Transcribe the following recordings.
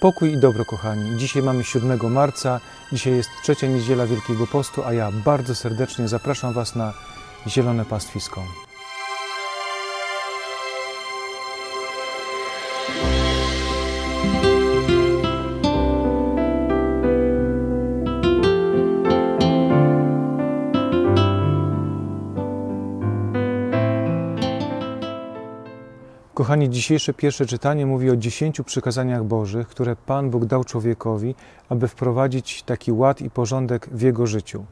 Pokój i dobro, kochani. Dzisiaj mamy 7 marca, dzisiaj jest trzecia niedziela Wielkiego Postu, a ja bardzo serdecznie zapraszam Was na zielone pastwisko. Kochani, dzisiejsze pierwsze czytanie mówi o dziesięciu przykazaniach Bożych, które Pan Bóg dał człowiekowi, aby wprowadzić taki ład i porządek w jego życiu.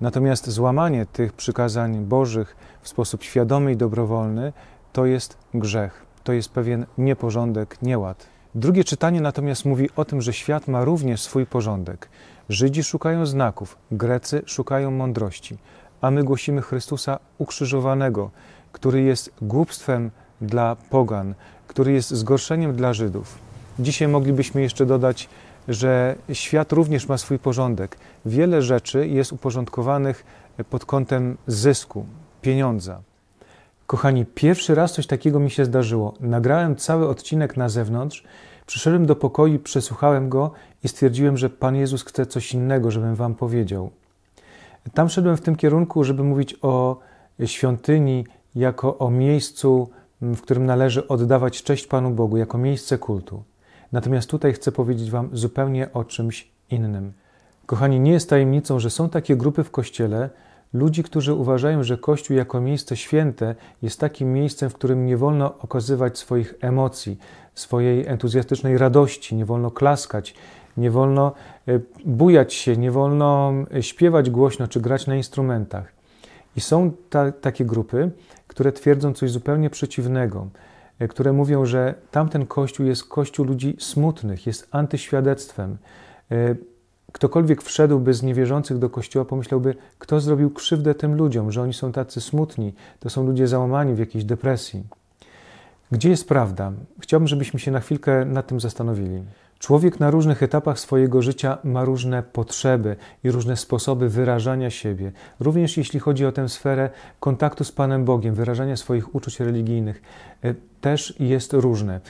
Natomiast złamanie tych przykazań Bożych w sposób świadomy i dobrowolny to jest grzech, to jest pewien nieporządek, nieład. Drugie czytanie natomiast mówi o tym, że świat ma również swój porządek. Żydzi szukają znaków, Grecy szukają mądrości, a my głosimy Chrystusa ukrzyżowanego, który jest głupstwem dla pogan, który jest zgorszeniem dla Żydów. Dzisiaj moglibyśmy jeszcze dodać, że świat również ma swój porządek. Wiele rzeczy jest uporządkowanych pod kątem zysku, pieniądza. Kochani, pierwszy raz coś takiego mi się zdarzyło. Nagrałem cały odcinek na zewnątrz, przyszedłem do pokoju, przesłuchałem go i stwierdziłem, że Pan Jezus chce coś innego, żebym Wam powiedział. Tam szedłem w tym kierunku, żeby mówić o świątyni jako o miejscu w którym należy oddawać cześć Panu Bogu jako miejsce kultu. Natomiast tutaj chcę powiedzieć Wam zupełnie o czymś innym. Kochani, nie jest tajemnicą, że są takie grupy w Kościele, ludzi, którzy uważają, że Kościół jako miejsce święte jest takim miejscem, w którym nie wolno okazywać swoich emocji, swojej entuzjastycznej radości, nie wolno klaskać, nie wolno e, bujać się, nie wolno e, śpiewać głośno czy grać na instrumentach. I są ta, takie grupy, które twierdzą coś zupełnie przeciwnego, e, które mówią, że tamten kościół jest kościół ludzi smutnych, jest antyświadectwem. E, ktokolwiek wszedłby z niewierzących do kościoła, pomyślałby, kto zrobił krzywdę tym ludziom, że oni są tacy smutni, to są ludzie załamani w jakiejś depresji. Gdzie jest prawda? Chciałbym, żebyśmy się na chwilkę nad tym zastanowili. Człowiek na różnych etapach swojego życia ma różne potrzeby i różne sposoby wyrażania siebie, również jeśli chodzi o tę sferę kontaktu z Panem Bogiem, wyrażania swoich uczuć religijnych, e, też jest różne.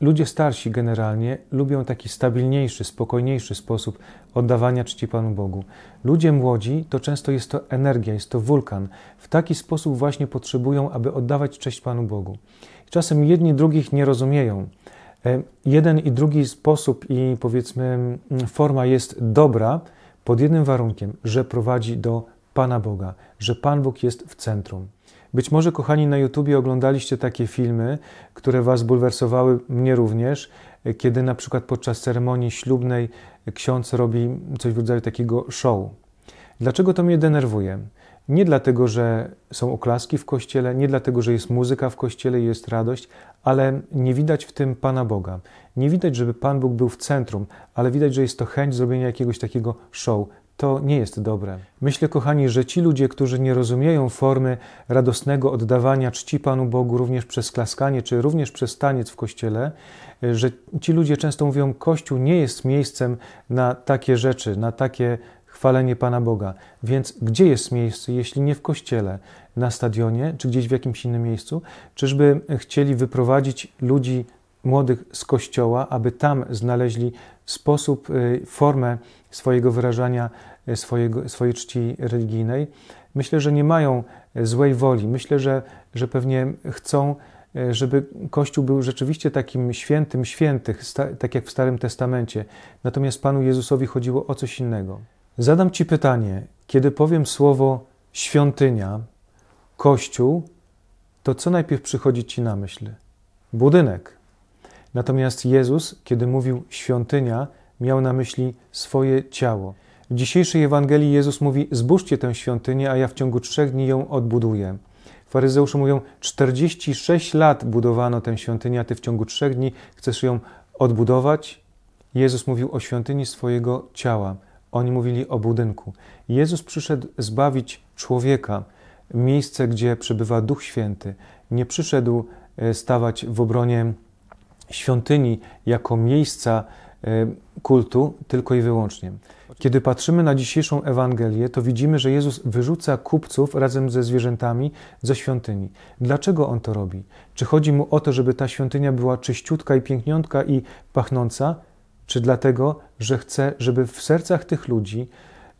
Ludzie starsi generalnie lubią taki stabilniejszy, spokojniejszy sposób oddawania czci Panu Bogu. Ludzie młodzi to często jest to energia, jest to wulkan. W taki sposób właśnie potrzebują, aby oddawać cześć Panu Bogu. Czasem jedni drugich nie rozumieją. E, jeden i drugi sposób i powiedzmy forma jest dobra pod jednym warunkiem, że prowadzi do Pana Boga, że Pan Bóg jest w centrum. Być może, kochani, na YouTubie oglądaliście takie filmy, które Was bulwersowały, mnie również, e, kiedy na przykład podczas ceremonii ślubnej ksiądz robi coś w rodzaju takiego show. Dlaczego to mnie denerwuje? Nie dlatego, że są oklaski w kościele, nie dlatego, że jest muzyka w kościele i jest radość, ale nie widać w tym Pana Boga. Nie widać, żeby Pan Bóg był w centrum, ale widać, że jest to chęć zrobienia jakiegoś takiego show, to nie jest dobre. Myślę, kochani, że ci ludzie, którzy nie rozumieją formy radosnego oddawania czci Panu Bogu również przez klaskanie, czy również przez taniec w kościele, że ci ludzie często mówią, Kościół nie jest miejscem na takie rzeczy, na takie chwalenie Pana Boga. Więc gdzie jest miejsce, jeśli nie w kościele, na stadionie, czy gdzieś w jakimś innym miejscu? Czyżby chcieli wyprowadzić ludzi młodych z kościoła, aby tam znaleźli sposób, y, formę swojego wyrażania y, swojego, swojej czci religijnej? Myślę, że nie mają y, złej woli. Myślę, że, że pewnie chcą żeby Kościół był rzeczywiście takim świętym świętych, tak jak w Starym Testamencie. Natomiast Panu Jezusowi chodziło o coś innego. Zadam Ci pytanie, kiedy powiem słowo świątynia, kościół, to co najpierw przychodzi Ci na myśl? Budynek. Natomiast Jezus, kiedy mówił świątynia, miał na myśli swoje ciało. W dzisiejszej Ewangelii Jezus mówi: Zbóżcie tę świątynię, a ja w ciągu trzech dni ją odbuduję. Faryzeusze mówią: 46 lat budowano tę świątynię, a ty w ciągu trzech dni chcesz ją odbudować? Jezus mówił o świątyni swojego ciała. Oni mówili o budynku. Jezus przyszedł zbawić człowieka, miejsce, gdzie przebywa Duch Święty. Nie przyszedł e, stawać w obronie świątyni jako miejsca e, kultu tylko i wyłącznie. Kiedy patrzymy na dzisiejszą Ewangelię, to widzimy, że Jezus wyrzuca kupców razem ze zwierzętami ze świątyni. Dlaczego on to robi? Czy chodzi mu o to, żeby ta świątynia była czyściutka i piękniątka i pachnąca? czy dlatego, że chcę, żeby w sercach tych ludzi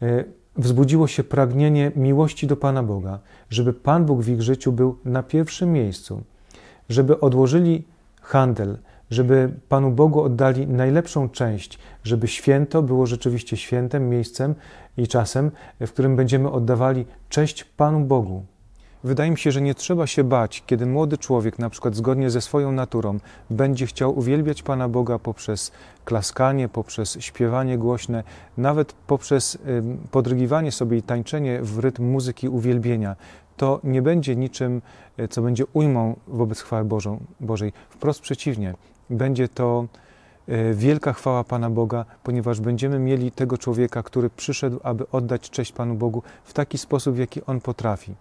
e, wzbudziło się pragnienie miłości do Pana Boga, żeby Pan Bóg w ich życiu był na pierwszym miejscu, żeby odłożyli handel, żeby Panu Bogu oddali najlepszą część, żeby święto było rzeczywiście świętem, miejscem i czasem, w którym będziemy oddawali cześć Panu Bogu. Wydaje mi się, że nie trzeba się bać, kiedy młody człowiek, na przykład zgodnie ze swoją naturą, będzie chciał uwielbiać Pana Boga poprzez klaskanie, poprzez śpiewanie głośne, nawet poprzez podrygiwanie sobie i tańczenie w rytm muzyki uwielbienia. To nie będzie niczym, e, co będzie ujmą wobec chwały Bożą, Bożej. Wprost przeciwnie, będzie to e, wielka chwała Pana Boga, ponieważ będziemy mieli tego człowieka, który przyszedł, aby oddać cześć Panu Bogu w taki sposób, w jaki on potrafi.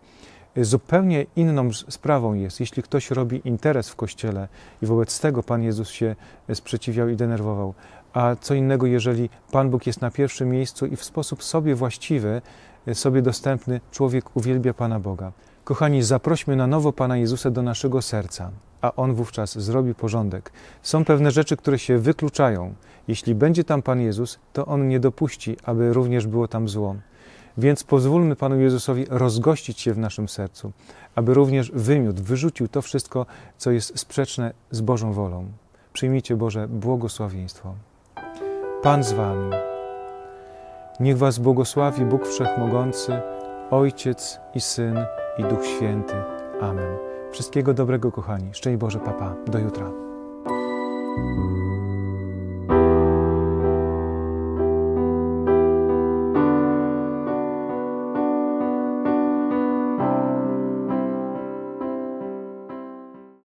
Zupełnie inną sprawą jest, jeśli ktoś robi interes w kościele i wobec tego Pan Jezus się e, sprzeciwiał i denerwował, a co innego, jeżeli Pan Bóg jest na pierwszym miejscu i w sposób sobie właściwy, e, sobie dostępny, człowiek uwielbia Pana Boga. Kochani, zaprośmy na nowo Pana Jezusa do naszego serca, a On wówczas zrobi porządek. Są pewne rzeczy, które się wykluczają. Jeśli będzie tam Pan Jezus, to On nie dopuści, aby również było tam zło. Więc pozwólmy Panu Jezusowi rozgościć się w naszym sercu, aby również wymiótł, wyrzucił to wszystko, co jest sprzeczne z Bożą wolą. Przyjmijcie Boże błogosławieństwo. Pan z Wami. Niech Was błogosławi Bóg Wszechmogący, Ojciec i Syn i Duch Święty. Amen. Wszystkiego dobrego, kochani. Szczęść Boże, papa. Do jutra.